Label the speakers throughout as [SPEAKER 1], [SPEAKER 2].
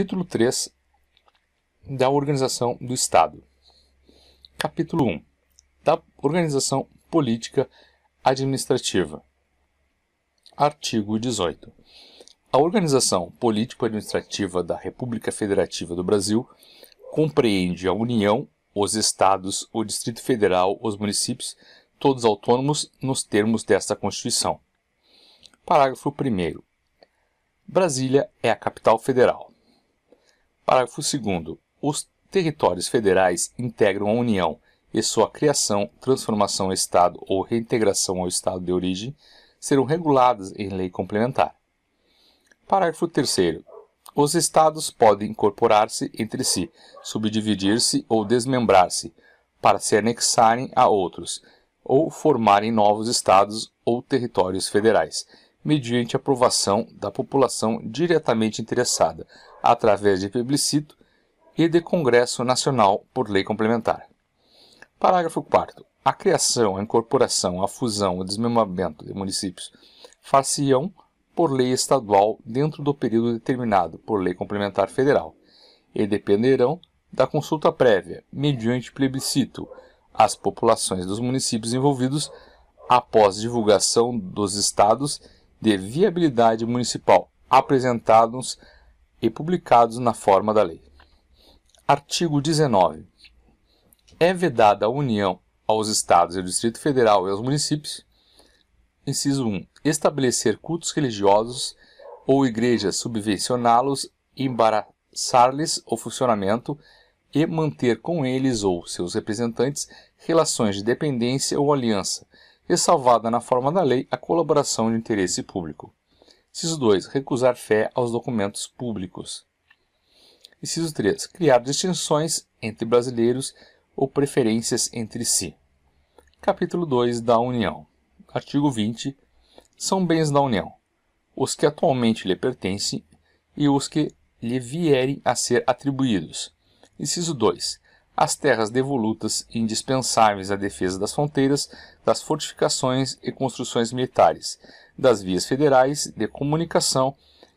[SPEAKER 1] Título 3 da Organização do Estado. Capítulo 1 da Organização Política Administrativa. Artigo 18. A organização político-administrativa da República Federativa do Brasil compreende a União, os Estados, o Distrito Federal, os municípios, todos autônomos nos termos desta Constituição. Parágrafo 1. Brasília é a capital federal. Parágrafo 2. Os territórios federais integram a União e sua criação, transformação ao Estado ou reintegração ao Estado de origem serão reguladas em lei complementar. Parágrafo 3. Os Estados podem incorporar-se entre si, subdividir-se ou desmembrar-se, para se anexarem a outros, ou formarem novos Estados ou territórios federais, mediante aprovação da população diretamente interessada, através de plebiscito e de Congresso Nacional por lei complementar. Parágrafo 4. A criação, a incorporação, a fusão, o desmembramento de municípios far-se-ão por lei estadual dentro do período determinado por lei complementar federal e dependerão da consulta prévia, mediante plebiscito, às populações dos municípios envolvidos após divulgação dos estados de viabilidade municipal apresentados e publicados na forma da lei. Artigo 19. É vedada a União aos Estados e ao Distrito Federal e aos municípios, inciso 1, estabelecer cultos religiosos ou igrejas, subvencioná-los, embaraçar-lhes o funcionamento e manter com eles ou seus representantes relações de dependência ou aliança, ressalvada na forma da lei a colaboração de interesse público. Inciso 2. Recusar fé aos documentos públicos. Inciso 3. Criar distinções entre brasileiros ou preferências entre si. Capítulo 2 da União. Artigo 20. São bens da União os que atualmente lhe pertencem e os que lhe vierem a ser atribuídos. Inciso 2 as terras devolutas indispensáveis à defesa das fronteiras, das fortificações e construções militares, das vias federais de comunicação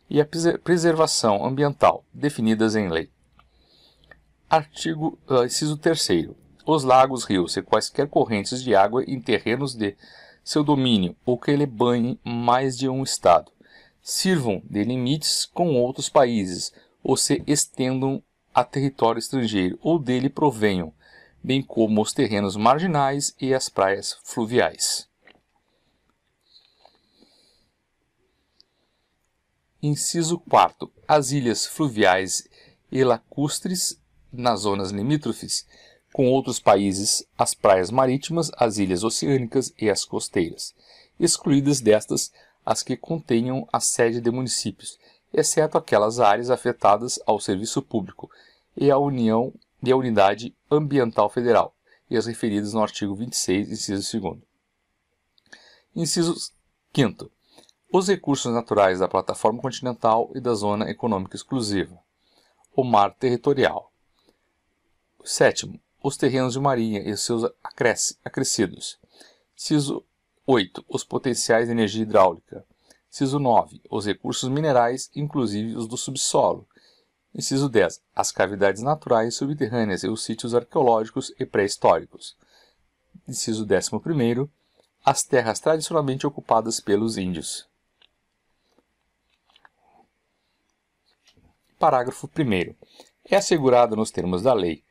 [SPEAKER 1] e a preservação ambiental, definidas em lei. Artigo ah, inciso 3 Os lagos, rios e quaisquer correntes de água em terrenos de seu domínio ou que ele banhe mais de um estado, sirvam de limites com outros países ou se estendam a território estrangeiro ou dele provenham, bem como os terrenos marginais e as praias fluviais. Inciso 4. As ilhas fluviais e lacustres nas zonas limítrofes com outros países, as praias marítimas, as ilhas oceânicas e as costeiras, excluídas destas as que contenham a sede de municípios, exceto aquelas áreas afetadas ao serviço público e à União e à Unidade Ambiental Federal, e as referidas no artigo 26, inciso 2. Inciso 5. Os recursos naturais da plataforma continental e da zona econômica exclusiva. O mar territorial. 7. Os terrenos de marinha e seus acrescidos. Inciso 8. Os potenciais de energia hidráulica. Inciso 9. Os recursos minerais, inclusive os do subsolo. Inciso 10. As cavidades naturais subterrâneas e os sítios arqueológicos e pré-históricos. Inciso 11. As terras tradicionalmente ocupadas pelos índios. Parágrafo 1. É assegurada nos termos da lei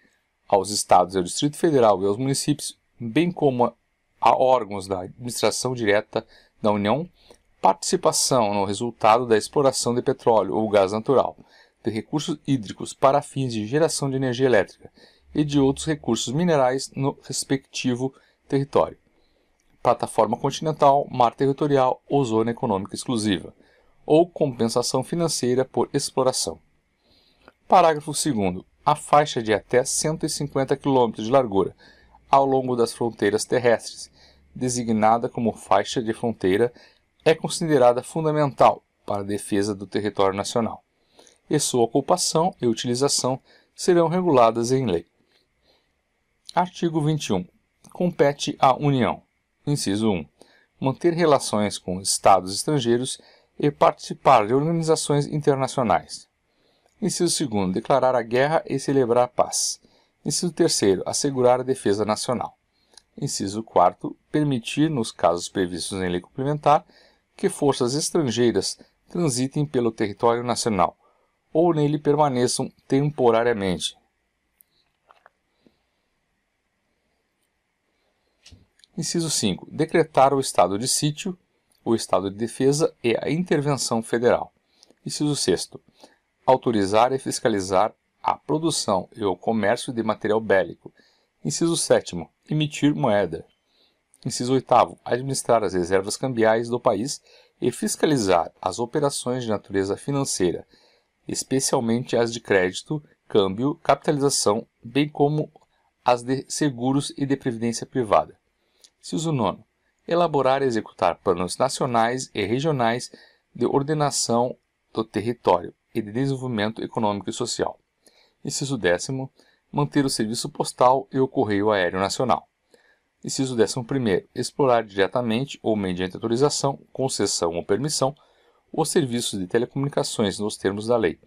[SPEAKER 1] aos Estados e ao Distrito Federal e aos municípios, bem como a órgãos da administração direta da União, participação no resultado da exploração de petróleo ou gás natural, de recursos hídricos para fins de geração de energia elétrica e de outros recursos minerais no respectivo território. Plataforma continental, mar territorial ou zona econômica exclusiva, ou compensação financeira por exploração. Parágrafo 2. A faixa de até 150 km de largura ao longo das fronteiras terrestres, designada como faixa de fronteira é considerada fundamental para a defesa do território nacional, e sua ocupação e utilização serão reguladas em lei. Artigo 21. Compete à União, inciso 1, manter relações com estados estrangeiros e participar de organizações internacionais. Inciso 2. Declarar a guerra e celebrar a paz. Inciso 3. Assegurar a defesa nacional. Inciso 4. Permitir, nos casos previstos em lei complementar, que forças estrangeiras transitem pelo território nacional ou nele permaneçam temporariamente. Inciso 5. Decretar o estado de sítio, o estado de defesa e a intervenção federal. Inciso 6. Autorizar e fiscalizar a produção e o comércio de material bélico. Inciso 7. Emitir moeda. Inciso 8. Administrar as reservas cambiais do país e fiscalizar as operações de natureza financeira, especialmente as de crédito, câmbio, capitalização, bem como as de seguros e de previdência privada. Inciso 9. Elaborar e executar planos nacionais e regionais de ordenação do território e de desenvolvimento econômico e social. Inciso 10. Manter o serviço postal e o correio aéreo nacional. Inciso 11. Explorar diretamente ou mediante autorização, concessão ou permissão os serviços de telecomunicações nos termos da lei,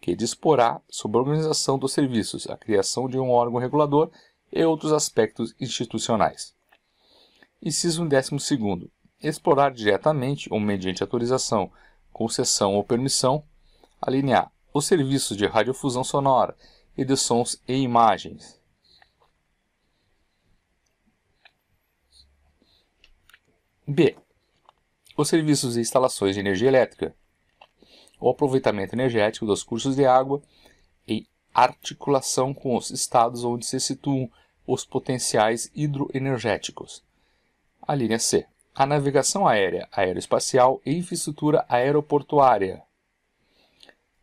[SPEAKER 1] que disporá sobre a organização dos serviços, a criação de um órgão regulador e outros aspectos institucionais. Inciso 12. Explorar diretamente ou mediante autorização, concessão ou permissão, a os serviços de radiofusão sonora e de sons e imagens, B. Os serviços e instalações de energia elétrica. O aproveitamento energético dos cursos de água em articulação com os estados onde se situam os potenciais hidroenergéticos. A linha C. A navegação aérea, aeroespacial e infraestrutura aeroportuária.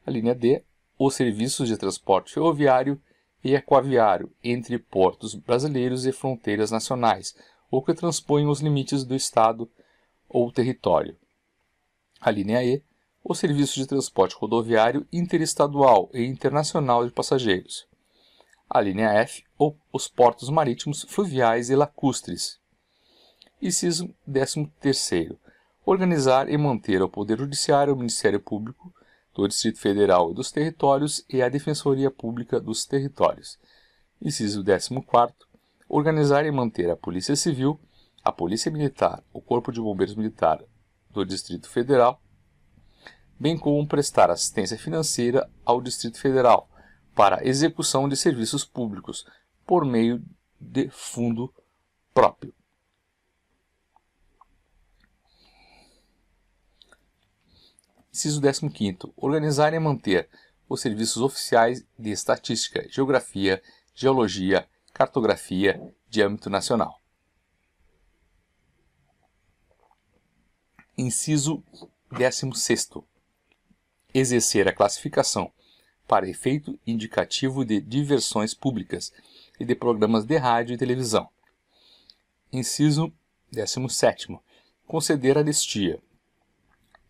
[SPEAKER 1] A linha D. Os serviços de transporte ferroviário e aquaviário entre portos brasileiros e fronteiras nacionais, ou que transpõem os limites do Estado ou território. A linha E, o serviço de transporte rodoviário interestadual e internacional de passageiros. A linha F, ou os portos marítimos, fluviais e lacustres. Inciso 13º. Organizar e manter ao Poder Judiciário, o Ministério Público do Distrito Federal e dos Territórios e a Defensoria Pública dos Territórios. Inciso 14 organizar e manter a Polícia Civil, a Polícia Militar, o Corpo de Bombeiros Militar do Distrito Federal, bem como prestar assistência financeira ao Distrito Federal para execução de serviços públicos por meio de fundo próprio. Inciso 15. Organizar e manter os serviços oficiais de estatística, geografia, geologia, cartografia de âmbito nacional. Inciso 16. Exercer a classificação para efeito indicativo de diversões públicas e de programas de rádio e televisão. Inciso 17. Conceder anistia.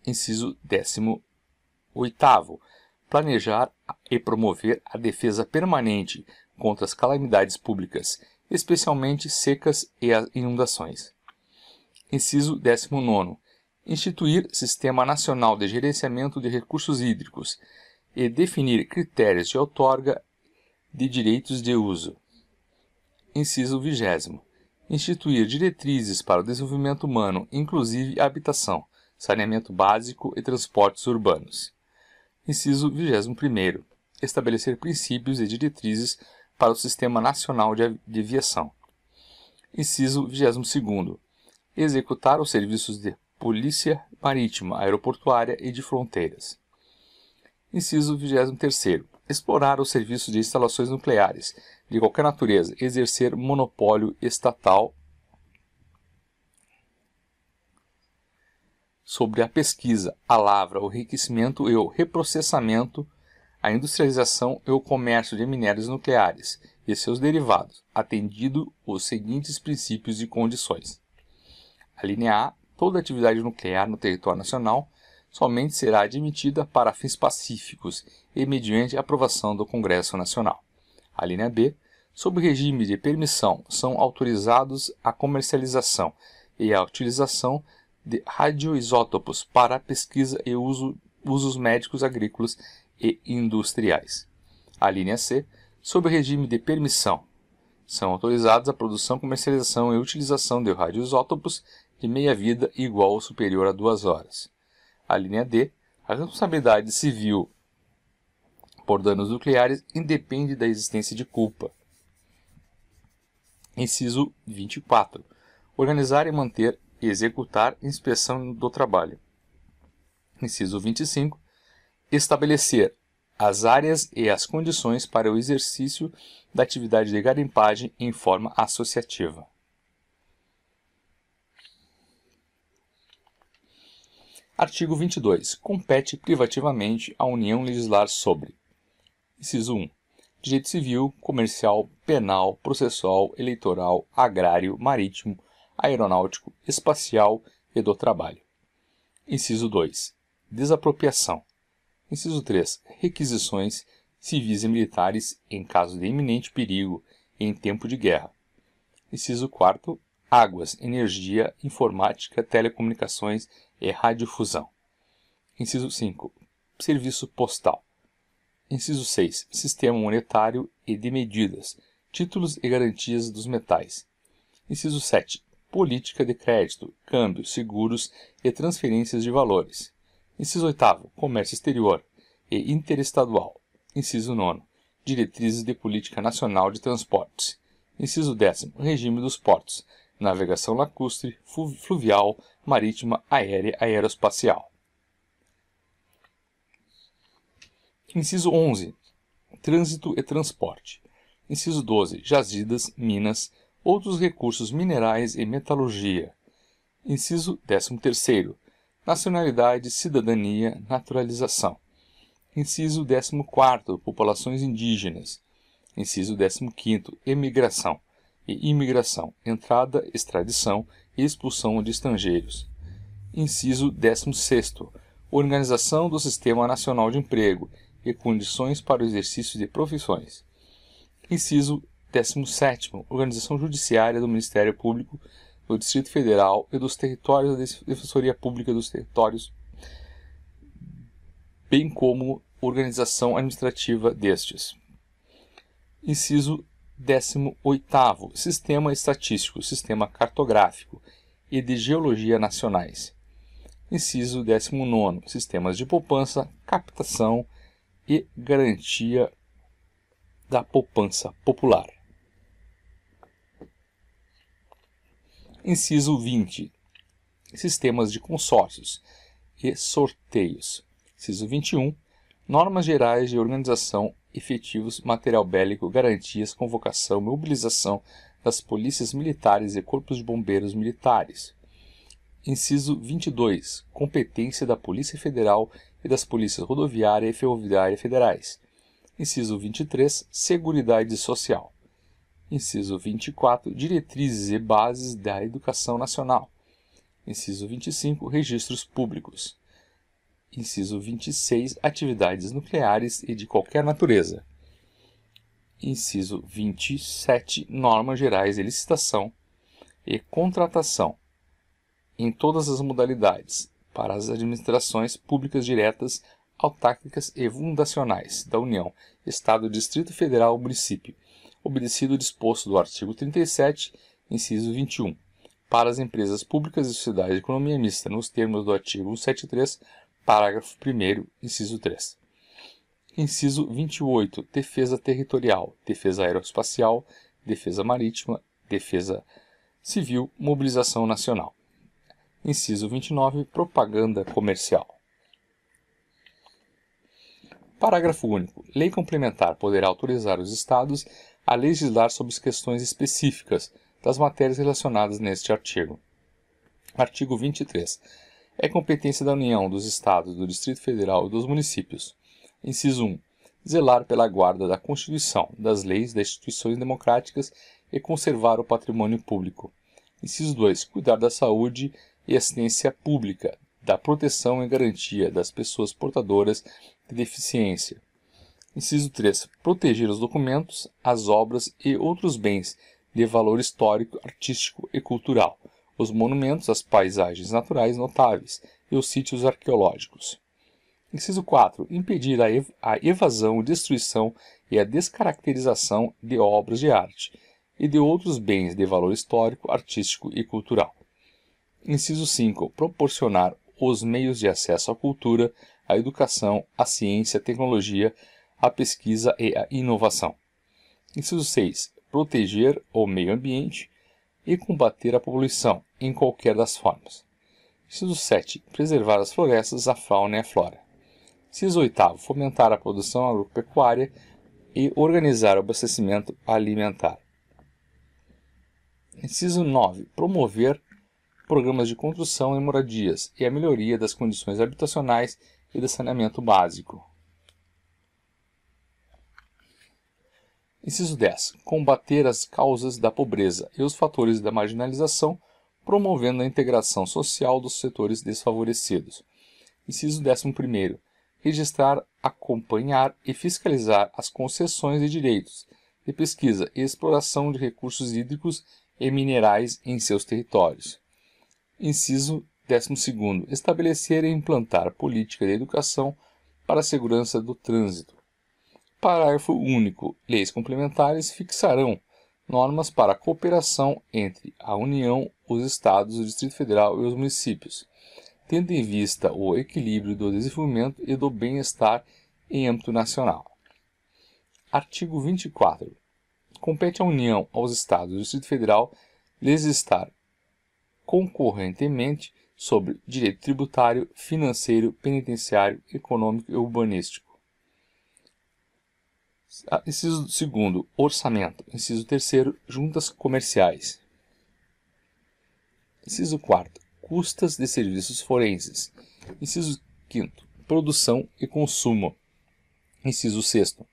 [SPEAKER 1] Inciso 18. Planejar e promover a defesa permanente contra as calamidades públicas, especialmente secas e inundações. Inciso 19. Instituir Sistema Nacional de Gerenciamento de Recursos Hídricos e definir critérios de outorga de direitos de uso. Inciso 20. Instituir diretrizes para o desenvolvimento humano, inclusive habitação, saneamento básico e transportes urbanos. Inciso 21. Estabelecer princípios e diretrizes para o Sistema Nacional de Aviação. Inciso 22. Executar os serviços de Polícia Marítima, Aeroportuária e de Fronteiras. Inciso 23. Explorar os serviços de instalações nucleares, de qualquer natureza, exercer monopólio estatal sobre a pesquisa, a lavra, o enriquecimento e o reprocessamento a industrialização e o comércio de minérios nucleares e seus derivados, atendido os seguintes princípios e condições. A linha A, toda atividade nuclear no território nacional somente será admitida para fins pacíficos e mediante aprovação do Congresso Nacional. A linha B, sob regime de permissão, são autorizados a comercialização e a utilização de radioisótopos para pesquisa e uso, usos médicos agrícolas e industriais. A linha C, sob o regime de permissão, são autorizados a produção, comercialização e utilização de radioisótopos de meia-vida igual ou superior a duas horas. A linha D, a responsabilidade civil por danos nucleares independe da existência de culpa. Inciso 24. Organizar e manter e executar inspeção do trabalho. Inciso 25 estabelecer as áreas e as condições para o exercício da atividade de garimpagem em forma associativa. Artigo 22. Compete privativamente à União legislar sobre: inciso 1. Direito civil, comercial, penal, processual, eleitoral, agrário, marítimo, aeronáutico, espacial e do trabalho. Inciso 2. Desapropriação. Inciso 3. Requisições civis e militares em caso de iminente perigo e em tempo de guerra. Inciso 4. Águas, energia, informática, telecomunicações e radiodifusão. Inciso 5. Serviço postal. Inciso 6. Sistema monetário e de medidas, títulos e garantias dos metais. Inciso 7. Política de crédito, câmbio, seguros e transferências de valores. Inciso 8. Comércio exterior e interestadual. Inciso 9. Diretrizes de política nacional de transportes. Inciso 10. Regime dos portos. Navegação lacustre, fluvial, marítima, aérea e aeroespacial. Inciso 11. Trânsito e transporte. Inciso 12. Jazidas, minas, outros recursos minerais e metalurgia. Inciso 13. Nacionalidade, cidadania, naturalização. Inciso 14. Populações indígenas. Inciso 15. Emigração e imigração, entrada, extradição e expulsão de estrangeiros. Inciso 16. Organização do Sistema Nacional de Emprego e condições para o exercício de profissões. Inciso 17. Organização Judiciária do Ministério Público do Distrito Federal e dos territórios da Defensoria Pública dos Territórios, bem como organização administrativa destes. Inciso 18. Sistema estatístico, sistema cartográfico e de geologia nacionais. Inciso 19. Sistemas de poupança, captação e garantia da poupança popular. Inciso 20. Sistemas de consórcios e sorteios. Inciso 21. Normas gerais de organização, efetivos, material bélico, garantias, convocação, mobilização das polícias militares e corpos de bombeiros militares. Inciso 22. Competência da Polícia Federal e das Polícias Rodoviária e Ferroviária Federais. Inciso 23. Seguridade Social. Inciso 24, diretrizes e bases da educação nacional. Inciso 25, registros públicos. Inciso 26, atividades nucleares e de qualquer natureza. Inciso 27, normas gerais de licitação e contratação em todas as modalidades para as administrações públicas diretas, autárquicas e fundacionais da União, Estado, Distrito Federal, município obedecido o disposto do artigo 37, inciso 21, para as empresas públicas e sociedades de economia mista, nos termos do artigo 173, parágrafo 1 inciso 3. Inciso 28. Defesa territorial, defesa aeroespacial, defesa marítima, defesa civil, mobilização nacional. Inciso 29. Propaganda comercial. Parágrafo único. Lei complementar poderá autorizar os Estados a legislar sobre as questões específicas das matérias relacionadas neste artigo. Artigo 23. É competência da União, dos Estados, do Distrito Federal e dos municípios. Inciso 1. Zelar pela guarda da Constituição, das leis, das instituições democráticas e conservar o patrimônio público. Inciso 2. Cuidar da saúde e assistência pública, da proteção e garantia das pessoas portadoras de deficiência, Inciso 3. Proteger os documentos, as obras e outros bens de valor histórico, artístico e cultural, os monumentos, as paisagens naturais notáveis e os sítios arqueológicos. Inciso 4. Impedir a, ev a evasão, destruição e a descaracterização de obras de arte e de outros bens de valor histórico, artístico e cultural. Inciso 5. Proporcionar os meios de acesso à cultura, à educação, à ciência, à tecnologia, a pesquisa e a inovação. Inciso 6. Proteger o meio ambiente e combater a poluição, em qualquer das formas. Inciso 7. Preservar as florestas, a fauna e a flora. Inciso 8. Fomentar a produção agropecuária e organizar o abastecimento alimentar. Inciso 9. Promover programas de construção em moradias e a melhoria das condições habitacionais e de saneamento básico. Inciso 10. Combater as causas da pobreza e os fatores da marginalização, promovendo a integração social dos setores desfavorecidos. Inciso 11. Registrar, acompanhar e fiscalizar as concessões e direitos de pesquisa e exploração de recursos hídricos e minerais em seus territórios. Inciso 12. Estabelecer e implantar política de educação para a segurança do trânsito. Parágrafo único. Leis complementares fixarão normas para a cooperação entre a União, os Estados, o Distrito Federal e os municípios, tendo em vista o equilíbrio do desenvolvimento e do bem-estar em âmbito nacional. Artigo 24. Compete à União, aos Estados e ao Distrito Federal legislar concorrentemente sobre direito tributário, financeiro, penitenciário, econômico e urbanístico ah, inciso segundo, orçamento. Inciso terceiro, juntas comerciais. Inciso quarto, custas de serviços forenses. Inciso quinto, produção e consumo. Inciso sexto,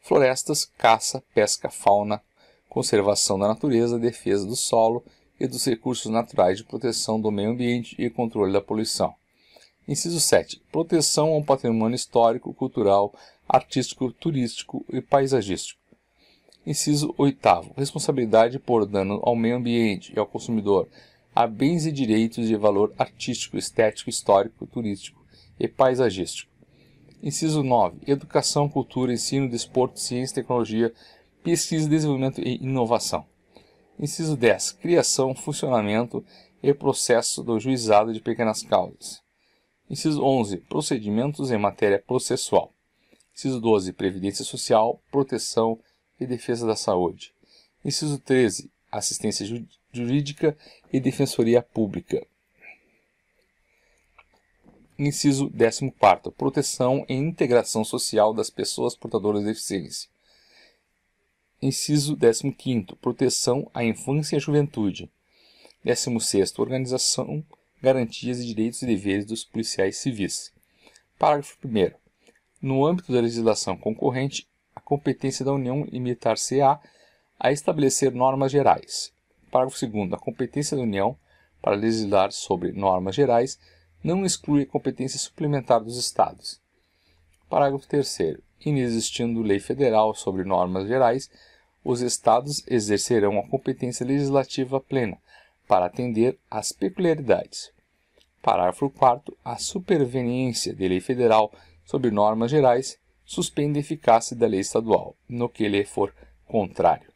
[SPEAKER 1] florestas, caça, pesca, fauna, conservação da natureza, defesa do solo e dos recursos naturais de proteção do meio ambiente e controle da poluição. Inciso 7. Proteção ao patrimônio histórico, cultural, artístico, turístico e paisagístico. Inciso 8. Responsabilidade por dano ao meio ambiente e ao consumidor, a bens e direitos de valor artístico, estético, histórico, turístico e paisagístico. Inciso 9. Educação, cultura, ensino, desporto, ciência, tecnologia, pesquisa, desenvolvimento e inovação. Inciso 10. Criação, funcionamento e processo do juizado de pequenas causas. Inciso 11. Procedimentos em matéria processual. Inciso 12. Previdência social, proteção e defesa da saúde. Inciso 13. Assistência jurídica e defensoria pública. Inciso 14. Proteção e integração social das pessoas portadoras de deficiência. Inciso 15. Proteção à infância e à juventude. 16. Organização, garantias e direitos e deveres dos policiais civis. Parágrafo 1 no âmbito da legislação concorrente, a competência da União limitar-se-á a estabelecer normas gerais. Parágrafo 2. A competência da União para legislar sobre normas gerais não exclui a competência suplementar dos Estados. Parágrafo 3. Inexistindo lei federal sobre normas gerais, os Estados exercerão a competência legislativa plena para atender às peculiaridades. Parágrafo 4. A superveniência de lei federal sobre normas gerais, suspende a eficácia da lei estadual, no que lhe for contrário.